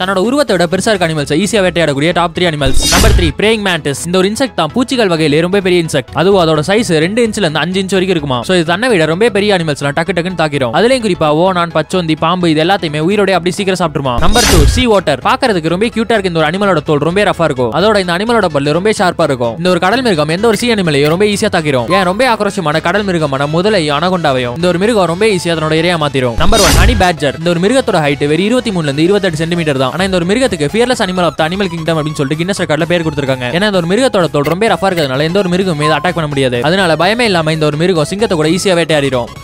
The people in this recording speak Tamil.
தன்னோட உருவத்தோட பெருசா இருக்க அனிமல்ஸ் ஈஸியா வேட்டையாடக்கூடிய top three animals number three praying mantis இந்த ஒரு இன்செக்ட் தான் பூச்சிகள் வகையில ரொம்ப பெரிய இன்செக்ட் அதுவும் அதோட சைஸ் ரெண்டு இன்ச்ல இருந்து அஞ்சு இன்ச் வரைக்கும் இருக்குமா சோ இது தன்னை விட ரொம்ப பெரிய அனிமல்ஸ் டக்கு டக்குன்னு தாக்கிறோம் அதுலயும் குறிப்பா ஓ நான் பச்சோந்தி பாம்பு இது எல்லாத்தையுமே உயிரோட அப்படி சீக்கிரம் சாப்பிட்டுருமா நம்பர் டூ சி வாட்டர் பாக்குறதுக்கு ரொம்ப கியூட்டா இருக்கு இந்த ஒரு அனிமலோட தோல் ரொம்ப ரஃபா இருக்கும் அதோட இந்த அனிமலோட பல்லு ரொம்ப ஷார்ப்பா இருக்கும் இந்த ஒரு கடல் மிருகம் எந்த ஒரு சி அனிமலையும் ரொம்ப ஈஸியா தாக்கிறோம் ஏன் ரொம்ப ஆக்ரோஷமான கடல் மிருகமான முதலை அனகொண்டாவையும் இந்த ஒரு மிருகம் ரொம்ப ஈஸியா அதனோட இரையா மாத்திரும் நம்பர் ஒன் அனி பேட்ஜர் இந்த ஒரு மிருகத்தோட ஹைட் வெறும் இருபத்தி மூணுல இருந்து இருபத்தெட்டு சென்டிமீட்டர் தான் ஆனா இந்த ஒரு மிருகத்துக்கு fearless animal of animal kingdom அப்படின்னு சொல்லிட்டு கின்னஸ் ரெக்கார்ட்ல பேர் கொடுத்துருக்காங்க ஏன்னா இந்த ஒரு மிருகத்தோட தோல் ரொம்ப ரஃபா இருக்கிறதுனால எந்த ஒரு மிருகம் மீது அட்டாக் பண்ண முடியாது அதனால பயமே இல்லாம இந்த ஒரு மிருகம் சிங்கத்தை கூட ஈஸியா வேட்டையாடிடும்